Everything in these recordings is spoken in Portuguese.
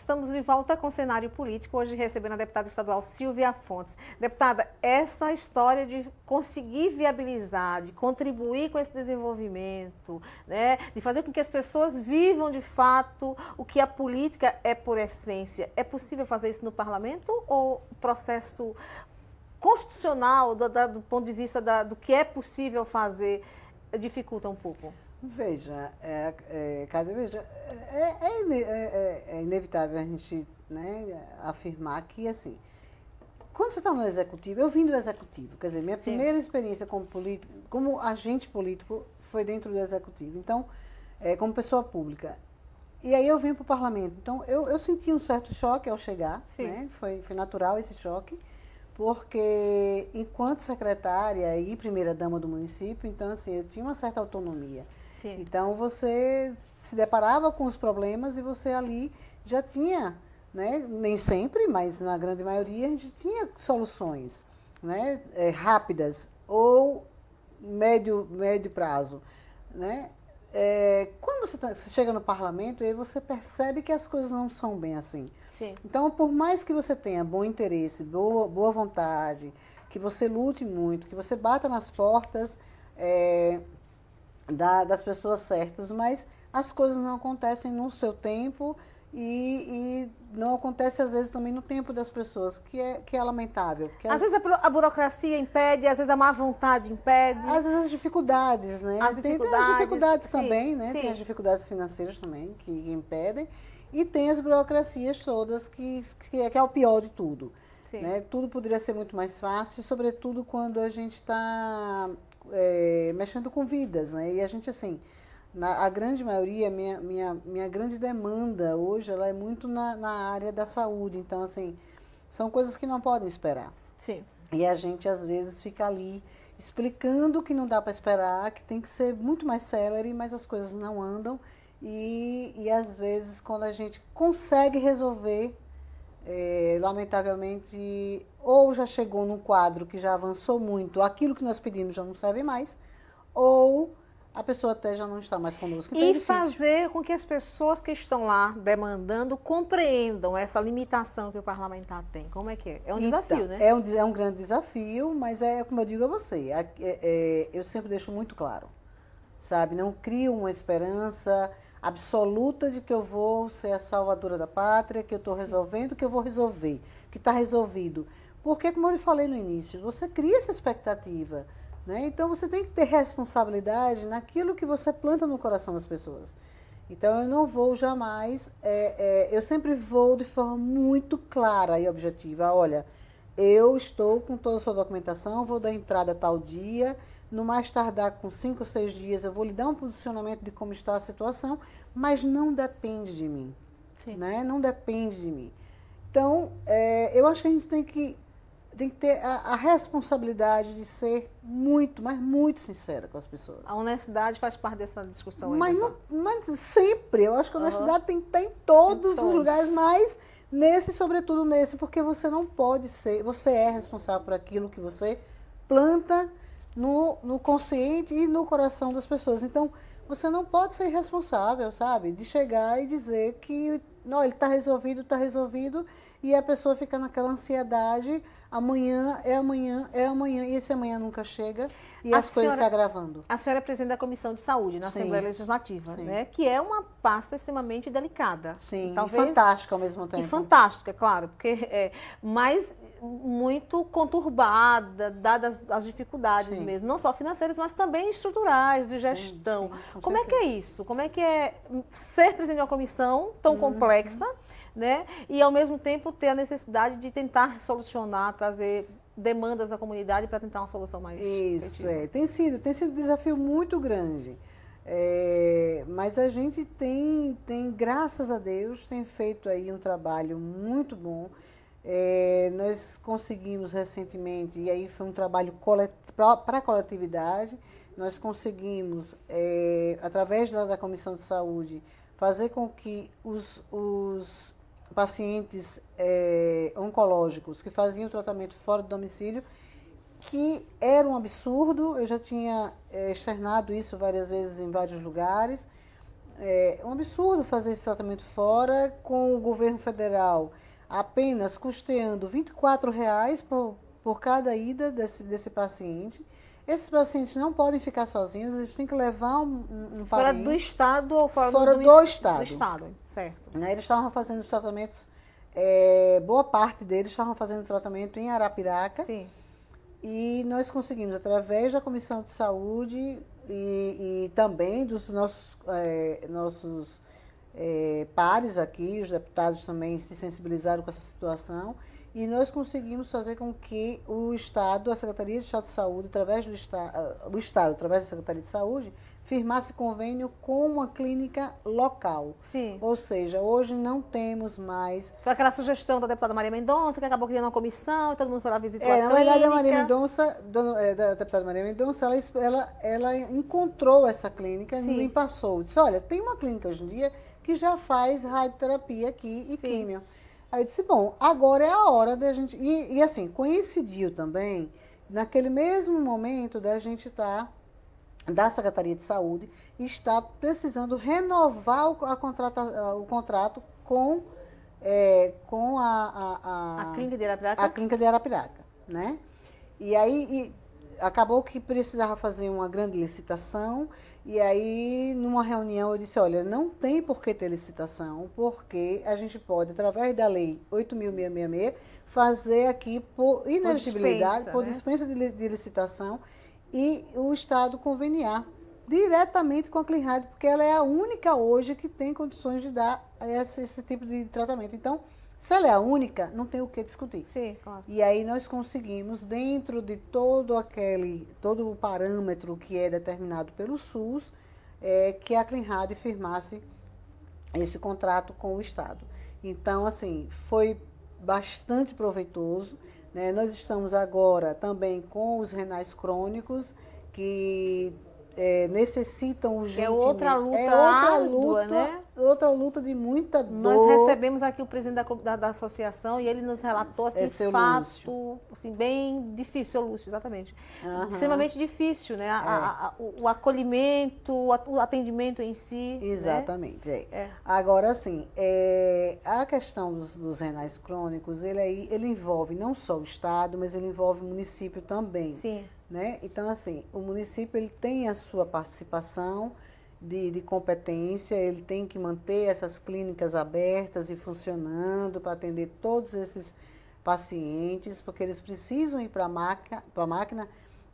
Estamos de volta com o cenário político, hoje recebendo a deputada estadual Silvia Fontes. Deputada, essa história de conseguir viabilizar, de contribuir com esse desenvolvimento, né, de fazer com que as pessoas vivam de fato o que a política é por essência, é possível fazer isso no parlamento ou o processo constitucional, do, do, ponto de vista da, do que é possível fazer, dificulta um pouco? Veja, é, é, cada vez é é é, é, é, é, inevitável a gente né, afirmar que assim, quando você está no executivo, eu vim do executivo, quer dizer, minha Sim. primeira experiência como político, como agente político foi dentro do executivo, então, como pessoa pública. E aí eu vim para o parlamento, então eu, eu senti um certo choque ao chegar, né, foi, foi natural esse choque, porque enquanto secretária e primeira dama do município, então assim, eu tinha uma certa autonomia. Sim. Então você se deparava com os problemas e você ali já tinha, né, nem sempre, mas na grande maioria a gente tinha soluções, né, é, rápidas ou médio médio prazo, né? É, quando você, tá, você, chega no parlamento, aí você percebe que as coisas não são bem assim. Sim. Então, por mais que você tenha bom interesse, boa, boa vontade, que você lute muito, que você bata nas portas, é, da, das pessoas certas, mas as coisas não acontecem no seu tempo e, e, não acontece às vezes também no tempo das pessoas, que é, que é lamentável. às vezes a, burocracia impede, às vezes a má vontade impede. Às vezes as dificuldades, né? As tem, dificuldades, tem as dificuldades sim, também, né? Sim. Tem as dificuldades financeiras também que impedem. E tem as burocracias todas, que, que, é, que é o pior de tudo. Né? Tudo poderia ser muito mais fácil, sobretudo quando a gente está é, mexendo com vidas, né? E a gente, assim, na, a grande maioria, minha, minha, minha grande demanda hoje, ela é muito na, na área da saúde. Então, assim, são coisas que não podem esperar. Sim. E a gente, às vezes, fica ali explicando que não dá para esperar, que tem que ser muito mais celere, mas as coisas não andam. E, e às vezes, quando a gente consegue resolver é, lamentavelmente, ou já chegou num quadro que já avançou muito, aquilo que nós pedimos já não serve mais, ou a pessoa até já não está mais conosco. Então é e é fazer com que as pessoas que estão lá demandando compreendam essa limitação que o parlamentar tem. Como é que é? É um então, desafio, né? É um, é um grande desafio, mas é como eu digo a você, é, é, é eu sempre deixo muito claro, sabe? Não crio uma esperança absoluta de que eu vou ser a salvadora da pátria, que eu estou resolvendo, que eu vou resolver, que está resolvido. Porque, como eu lhe falei no início, você cria essa expectativa. Né? Então, você tem que ter responsabilidade naquilo que você planta no coração das pessoas. Então, eu não vou jamais. É, é, eu sempre vou de forma muito clara e objetiva. Olha, eu estou com toda a sua documentação, vou dar entrada tal dia, no mais tardar com cinco ou seis dias, eu vou lhe dar um posicionamento de como está a situação, mas não depende de mim. Sim. Né? Não depende de mim. Então, é, eu acho que a gente tem que, tem que ter a, a, responsabilidade de ser muito, mas muito sincera com as pessoas. A honestidade faz parte dessa discussão. Mas, né, não, mas é sempre. Eu acho que a honestidade uhum. tem que estar em todos, em todos. os lugares, mas nesse, sobretudo nesse, porque você não pode ser, você é responsável por aquilo que você planta no, no consciente e no coração das pessoas. Então, você não pode ser irresponsável, sabe? De chegar e dizer que não, ele está resolvido, está resolvido, e a pessoa fica naquela ansiedade, amanhã é amanhã, é amanhã, e esse amanhã nunca chega, e a as senhora, coisas se agravando. A senhora é presidente da Comissão de Saúde na Sim. Assembleia Legislativa, Sim. né? Que é uma pasta extremamente delicada. Sim, talvez, e fantástica ao mesmo tempo. E fantástica, claro, porque é, mas muito conturbada, dadas as dificuldades sim. mesmo, não só financeiras, mas também estruturais, de gestão. Sim, sim, com como é que é isso? Como é que é ser presidente de uma comissão tão uhum. complexa, né? E ao mesmo tempo ter a necessidade de tentar solucionar, trazer demandas à comunidade para tentar uma solução mais Isso efetiva. é, tem sido, tem sido um desafio muito grande. É, mas a gente tem, tem, graças a Deus, tem feito aí um trabalho muito bom é, nós conseguimos recentemente, e aí foi um trabalho para a coletividade, nós conseguimos, é, através da, da, Comissão de Saúde, fazer com que os, os pacientes é, oncológicos que faziam o tratamento fora do domicílio, que era um absurdo, eu já tinha externado isso várias vezes em vários lugares, é um absurdo fazer esse tratamento fora com o governo federal apenas custeando R$ 24,00 por, por cada ida desse, desse paciente. Esses pacientes não podem ficar sozinhos, eles têm que levar um, um Fora do estado ou fora, fora do, do, estado. do estado. certo. Né, eles estavam fazendo os tratamentos, é, boa parte deles estavam fazendo tratamento em Arapiraca. Sim. E nós conseguimos, através da Comissão de Saúde e, e também dos nossos, é, nossos é, pares aqui, os deputados também se sensibilizaram com essa situação, e nós conseguimos fazer com que o Estado, a Secretaria de Estado de Saúde, através do Estado, ah, o Estado, através da Secretaria de Saúde, firmasse convênio com uma clínica local. Sim. Ou seja, hoje não temos mais. Foi aquela sugestão da deputada Maria Mendonça, que acabou criando uma comissão, e todo mundo foi lá visitar é, a clínica. Na verdade, a Maria Mendonça, é, da deputada Maria Mendonça, ela, ela, ela encontrou essa clínica Sim. e me passou. Disse: olha, tem uma clínica hoje em dia que já faz radioterapia aqui e Sim. químio. Aí eu disse: bom, agora é a hora da gente. E, e assim, coincidiu também, naquele mesmo momento da gente estar. Tá da Secretaria de Saúde está precisando renovar o, a contrata, o contrato com, é, com a, a, a, a, Clínica de Arapiraca. A Clínica de Arapiraca, né? E aí e acabou que precisava fazer uma grande licitação e aí numa reunião eu disse, olha, não tem por que ter licitação, porque a gente pode, através da lei 8.666, fazer aqui por ineligibilidade, por dispensa, por né? dispensa né? de licitação, e o Estado conveniar diretamente com a Clinhard, porque ela é a única hoje que tem condições de dar esse, esse, tipo de tratamento. Então, se ela é a única, não tem o que discutir. Sim, claro. E aí nós conseguimos, dentro de todo aquele, todo o parâmetro que é determinado pelo SUS, é, que a Clinhard firmasse esse contrato com o Estado. Então, assim, foi bastante proveitoso. Né? Nós estamos agora também com os renais crônicos, que é, necessitam é urgentemente. É outra luta, é outra luta, né? outra luta de muita dor. Nós recebemos aqui o presidente da, da, da associação e ele nos relatou assim, Esse é fato, assim, bem difícil, seu Lúcio, exatamente, uhum. extremamente difícil, né? A, é. a, a, o, acolhimento, o, atendimento em si. Né? Exatamente. Né? É. Agora, assim, é, a questão dos, dos, renais crônicos, ele aí, ele envolve não só o estado, mas ele envolve o município também. Sim né? Então, assim, o município ele tem a sua participação de, de competência, ele tem que manter essas clínicas abertas e funcionando para atender todos esses pacientes, porque eles precisam ir para a máquina,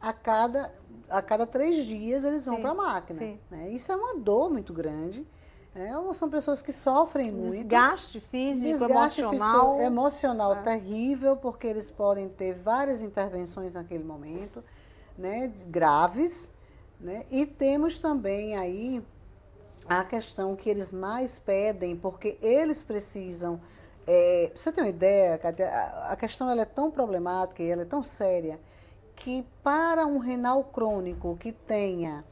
a, cada, a cada três dias eles vão para a máquina. Né? Isso é uma dor muito grande. Né? É, são pessoas que sofrem muito. Desgaste físico, desgaste emocional. Físico, emocional é. terrível, porque eles podem ter várias intervenções naquele momento né, graves, né? E temos também aí a questão que eles mais pedem, porque eles precisam. É, você tem uma ideia, a, a questão ela é tão problemática e ela é tão séria que para um renal crônico que tenha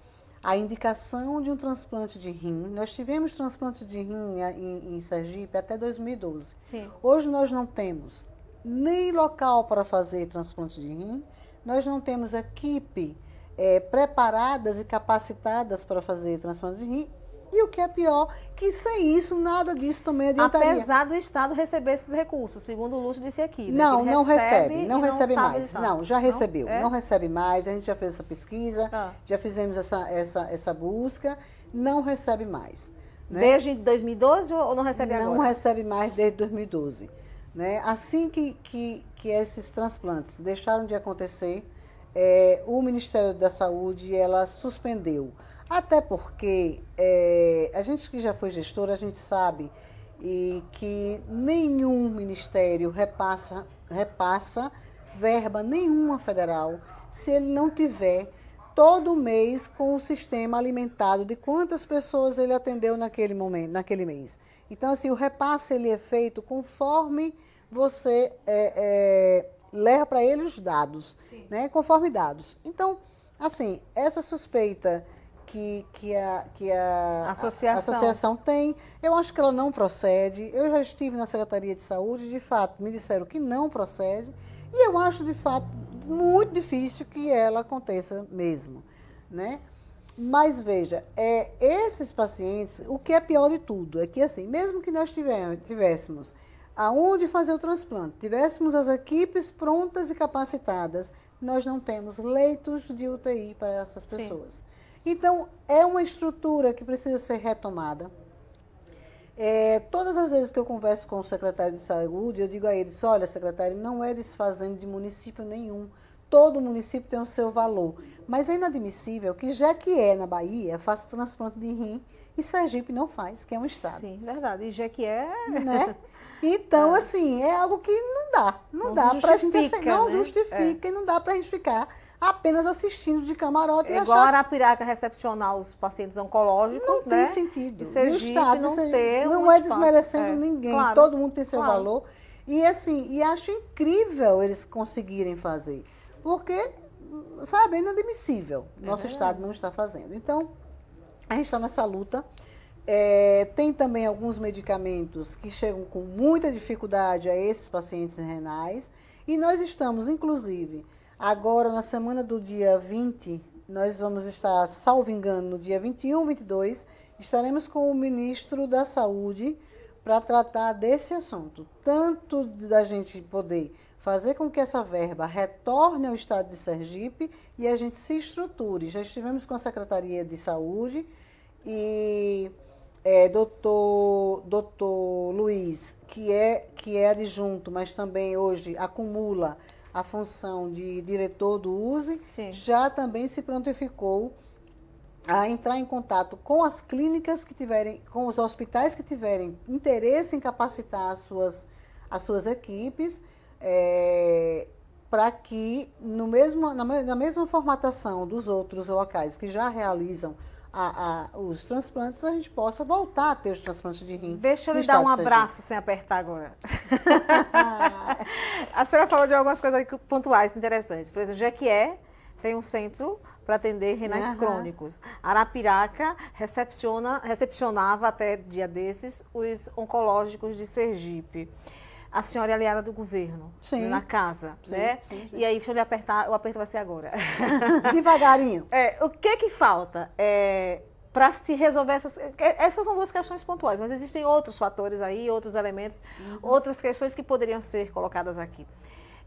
a indicação de um transplante de rim, nós tivemos transplante de rim em, em Sergipe até 2012. Sim. Hoje nós não temos nem local para fazer transplante de rim, nós não temos equipe é, preparadas e capacitadas para fazer transplante de rim. E o que é pior, que sem isso, nada disso também adiantaria. Apesar do Estado receber esses recursos, segundo o Lúcio disse aqui. Né? Não, não recebe, recebe não recebe não mais. Não, já recebeu, não? É? não, recebe mais. A gente já fez essa pesquisa, ah. já fizemos essa, essa, essa busca, não recebe mais. Né? Desde 2012 ou não recebe não agora? Não recebe mais desde 2012. Né? Assim que, que, que esses transplantes deixaram de acontecer, é, o Ministério da Saúde ela suspendeu. Até porque é, a gente que já foi gestora, a gente sabe e que nenhum ministério repassa, repassa verba nenhuma federal se ele não tiver todo mês com o sistema alimentado de quantas pessoas ele atendeu naquele momento, naquele mês. Então, assim, o repasse ele é feito conforme você é, é, leva para ele os dados, né? Conforme dados. Então, assim, essa suspeita que, que, a, que a associação. a associação. tem. Eu acho que ela não procede. Eu já estive na Secretaria de Saúde, de fato, me disseram que não procede. E eu acho, de fato, muito difícil que ela aconteça mesmo, né? Mas veja, é, esses pacientes, o que é pior de tudo é que, assim, mesmo que nós tivéssemos aonde fazer o transplante, tivéssemos as equipes prontas e capacitadas, nós não temos leitos de UTI para essas pessoas. Sim. Então, é uma estrutura que precisa ser retomada é, todas as vezes que eu converso com o secretário de saúde, eu digo a ele: olha, secretário, não é desfazendo de município nenhum. Todo município tem o seu valor. Mas é inadmissível que, já que é na Bahia, faça transplante de rim e Sergipe não faz, que é um estado. Sim, verdade. E já que é. Né? Então, é. assim, é algo que não dá. Não, não dá para a gente assim, Não né? justifica é. e não dá para a gente ficar apenas assistindo de camarote. É e igual achar... Arapiraca recepcionar os pacientes oncológicos, não né? tem sentido. E Sergipe, no estado, não, não é desmerecendo é. ninguém. Claro. Todo mundo tem seu claro. valor. E assim, e acho incrível eles conseguirem fazer. Porque, sabe, é inadmissível. Nosso é Estado não está fazendo. Então, a gente está nessa luta. É, tem também alguns medicamentos que chegam com muita dificuldade a esses pacientes renais. E nós estamos, inclusive, agora na semana do dia 20, nós vamos estar, salvo engano, no dia 21, 22, estaremos com o ministro da Saúde para tratar desse assunto. Tanto da gente poder fazer com que essa verba retorne ao estado de Sergipe e a gente se estruture. Já estivemos com a Secretaria de Saúde e é, doutor, doutor Luiz, que é, que é adjunto, mas também hoje acumula a função de diretor do USE, Sim. já também se prontificou a entrar em contato com as clínicas que tiverem, com os hospitais que tiverem interesse em capacitar as suas, as suas equipes, é, para que no mesmo, na, na mesma formatação dos outros locais que já realizam a, a, os transplantes, a gente possa voltar a ter os transplantes de rim. Deixa eu lhe dar um abraço sem apertar agora. a senhora falou de algumas coisas pontuais interessantes. Por exemplo, Jequié tem um centro para atender renais uhum. crônicos. Arapiraca recepciona, recepcionava até dia desses os oncológicos de Sergipe a senhora é aliada do governo sim. na casa, sim, né? Sim, e aí, deixa eu lhe apertar, o aperto vai ser agora. Devagarinho. É, o que que falta é, para se resolver essas... Essas são duas questões pontuais, mas existem outros fatores aí, outros elementos, uhum. outras questões que poderiam ser colocadas aqui.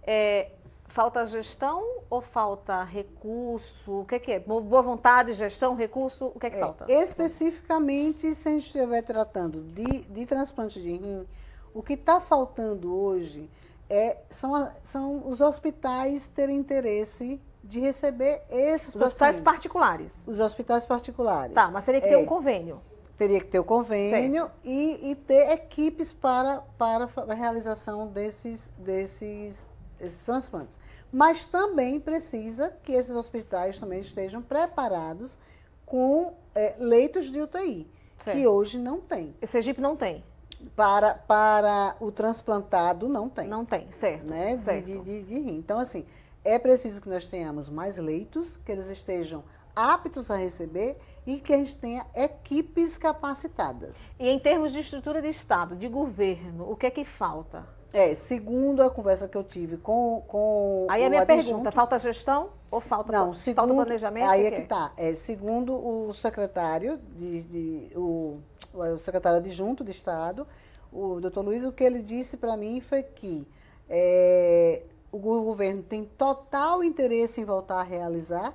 É, falta gestão ou falta recurso? O que é que é? Boa vontade, gestão, recurso, o que é que é, falta? Especificamente, se a gente estiver tratando de, de transplante de rim, o que está faltando hoje é, são, são os hospitais terem interesse de receber esses Os hospitais particulares. Os hospitais particulares. Tá, mas teria que é, ter um é. convênio. Teria que ter o um convênio e, e, ter equipes para, para a realização desses, desses transplantes. Mas também precisa que esses hospitais também estejam preparados com é, leitos de UTI, certo. que hoje não tem. Esse Egito não tem. Para, para o transplantado, não tem. Não tem, certo. Né? certo. De, de, de Então, assim, é preciso que nós tenhamos mais leitos, que eles estejam aptos a receber e que a gente tenha equipes capacitadas. E em termos de estrutura de Estado, de governo, o que é que falta? É, segundo a conversa que eu tive com, com Aí é a minha adjunto, pergunta, falta gestão ou falta, não, segundo, falta planejamento? Aí é que está. É? é, segundo o secretário, de, de, o o secretário adjunto de Estado, o doutor Luiz, o que ele disse para mim foi que é, o governo tem total interesse em voltar a realizar,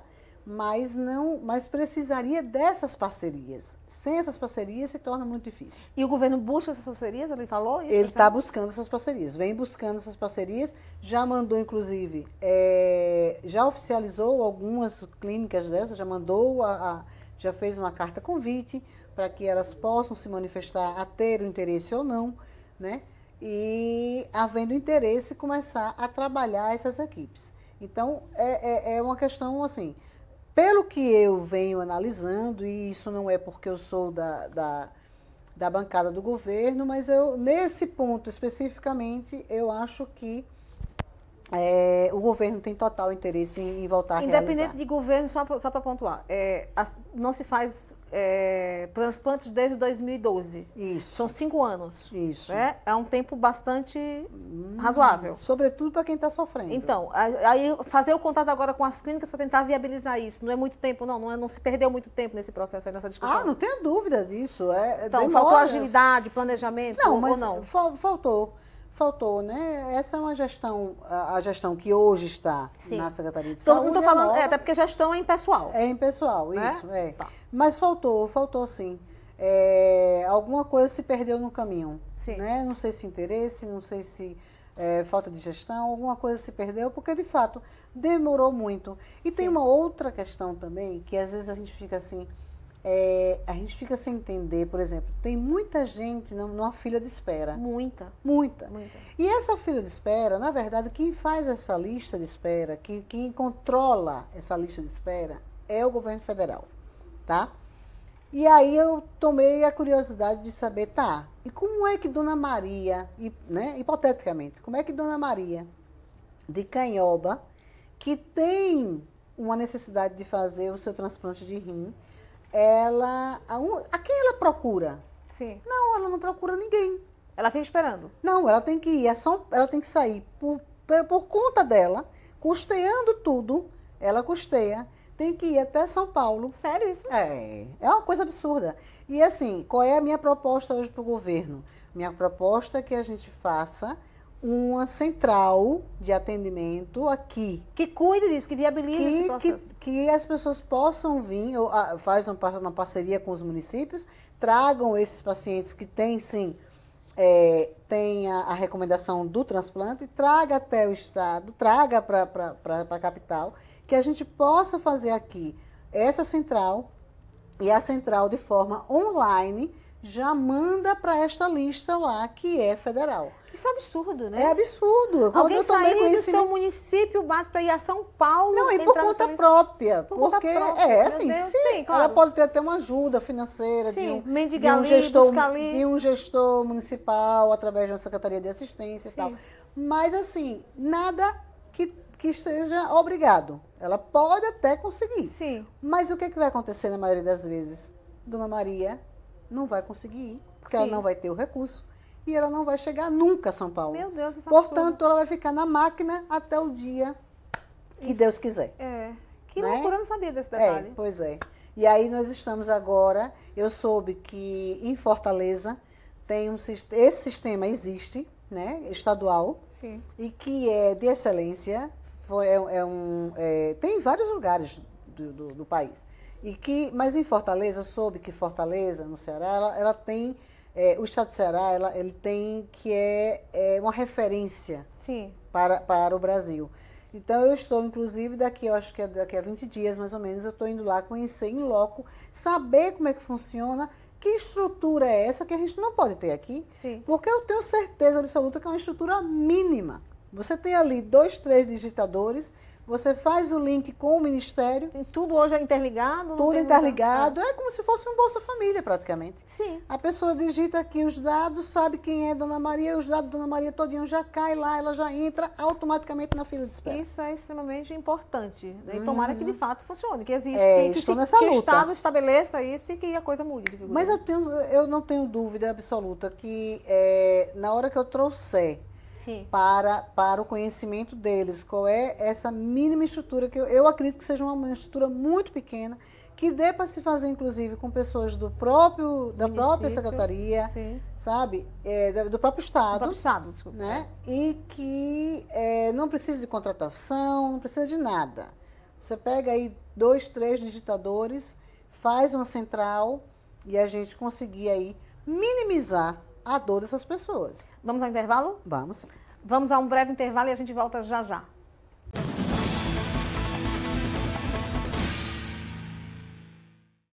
mas não, mas precisaria dessas parcerias. Sem essas parcerias se torna muito difícil. E o governo busca essas parcerias? Ele falou? Isso, ele está buscando essas parcerias, vem buscando essas parcerias, já mandou inclusive, é, já oficializou algumas clínicas dessas, já mandou, a, a, já fez uma carta convite para que elas possam se manifestar a ter o interesse ou não, né? E, havendo interesse, começar a trabalhar essas equipes. Então, é, é, é uma questão assim. Pelo que eu venho analisando, e isso não é porque eu sou da, da, da bancada do governo, mas eu, nesse ponto especificamente, eu acho que é, o governo tem total interesse em, em voltar Independente a Independente de governo, só, para pontuar, é, não se faz é, transplantes desde 2012. Isso. São cinco anos. Isso. É, é um tempo bastante hum, razoável. Sobretudo para quem está sofrendo. Então, aí fazer o contato agora com as clínicas para tentar viabilizar isso. Não é muito tempo, não. Não, é, não se perdeu muito tempo nesse processo, aí, nessa discussão. Ah, não tenho dúvida disso. É, é então, demora. faltou agilidade, planejamento não, mas ou não? Faltou faltou, né? Essa é uma gestão, a gestão que hoje está Sim. na Secretaria de Saúde. Não falando, é, até porque gestão é impessoal. É impessoal, né? isso, é. Tá. Mas faltou, faltou sim. É, alguma coisa se perdeu no caminho, sim. né? Não sei se interesse, não sei se é, falta de gestão, alguma coisa se perdeu, porque de fato demorou muito. E sim. tem uma outra questão também, que às vezes a gente fica assim, é, a gente fica sem entender, por exemplo, tem muita gente numa fila de espera. Muita. Muita. muita. E essa fila de espera, na verdade, quem faz essa lista de espera, quem, quem controla essa lista de espera é o governo federal, tá? E aí eu tomei a curiosidade de saber, tá, e como é que Dona Maria, né, hipoteticamente, como é que Dona Maria de Canhoba, que tem uma necessidade de fazer o seu transplante de rim, ela. A, um, a quem ela procura? Sim. Não, ela não procura ninguém. Ela fica esperando. Não, ela tem que ir. É ela tem que sair por, por conta dela, custeando tudo. Ela custeia tem que ir até São Paulo. Sério isso? É, é uma coisa absurda. E assim, qual é a minha proposta hoje para o governo? Minha proposta é que a gente faça uma central de atendimento aqui. Que cuide disso, que viabilize que, esse Que, que as pessoas possam vir, ou a, ah, faz uma, uma, parceria com os municípios, tragam esses pacientes que têm, sim, é, tem a, a, recomendação do transplante, traga até o Estado, traga para a capital, que a gente possa fazer aqui essa central e a central de forma online, já manda para esta lista lá que é federal. Isso é absurdo, né? É absurdo. Quando Alguém eu sair do seu município base para ir a São Paulo. Não, e por conta própria. Por porque conta própria, é assim, Deus, sim, sim claro. ela pode ter até uma ajuda financeira sim, de, um, de, um gestor, de um gestor municipal, através de uma secretaria de assistência sim. e tal. Mas assim, nada que, que esteja obrigado. Ela pode até conseguir. Sim. Mas o que, é que vai acontecer na maioria das vezes? Dona Maria não vai conseguir ir, porque Sim. ela não vai ter o recurso e ela não vai chegar nunca a São Paulo. Meu Deus, isso é Portanto, absurdo. ela vai ficar na máquina até o dia que Deus quiser. É. Que né? loucura, eu não sabia desse detalhe. É, pois é. E aí nós estamos agora, eu soube que em Fortaleza tem um esse sistema existe, né, estadual, Sim. e que é de excelência, foi, é, é um, é, tem em vários lugares do, do, do país. E que, mas em Fortaleza, eu soube que Fortaleza, no Ceará, ela, ela tem. É, o estado do Ceará, ela, ele tem que é, é uma referência Sim. Para, para o Brasil. Então eu estou, inclusive, daqui, eu acho que é daqui a 20 dias, mais ou menos, eu estou indo lá conhecer em loco, saber como é que funciona, que estrutura é essa que a gente não pode ter aqui. Sim. Porque eu tenho certeza absoluta que é uma estrutura mínima. Você tem ali dois, três digitadores, você faz o link com o Ministério. tudo hoje é interligado? Tudo interligado. É. é como se fosse um Bolsa Família, praticamente. Sim. A pessoa digita aqui os dados, sabe quem é Dona Maria, os dados da Dona Maria todinho já cai lá, ela já entra automaticamente na fila de espera. Isso é extremamente importante. E uhum. tomara que de fato funcione, que existe, é, que, estou se, nessa que luta. o Estado estabeleça isso e que a coisa mude. Mas eu, tenho, eu não tenho dúvida absoluta que é, na hora que eu trouxer para, para o conhecimento deles. Qual é essa mínima estrutura, que eu, eu acredito que seja uma, uma estrutura muito pequena, que dê para se fazer, inclusive, com pessoas do próprio, da própria secretaria, sim. sabe? É, do próprio Estado. Do próprio Estado, desculpa. Né? E que é, não precisa de contratação, não precisa de nada. Você pega aí dois, três digitadores, faz uma central e a gente conseguir aí minimizar a dor dessas pessoas. Vamos ao intervalo? Vamos. Vamos a um breve intervalo e a gente volta já já.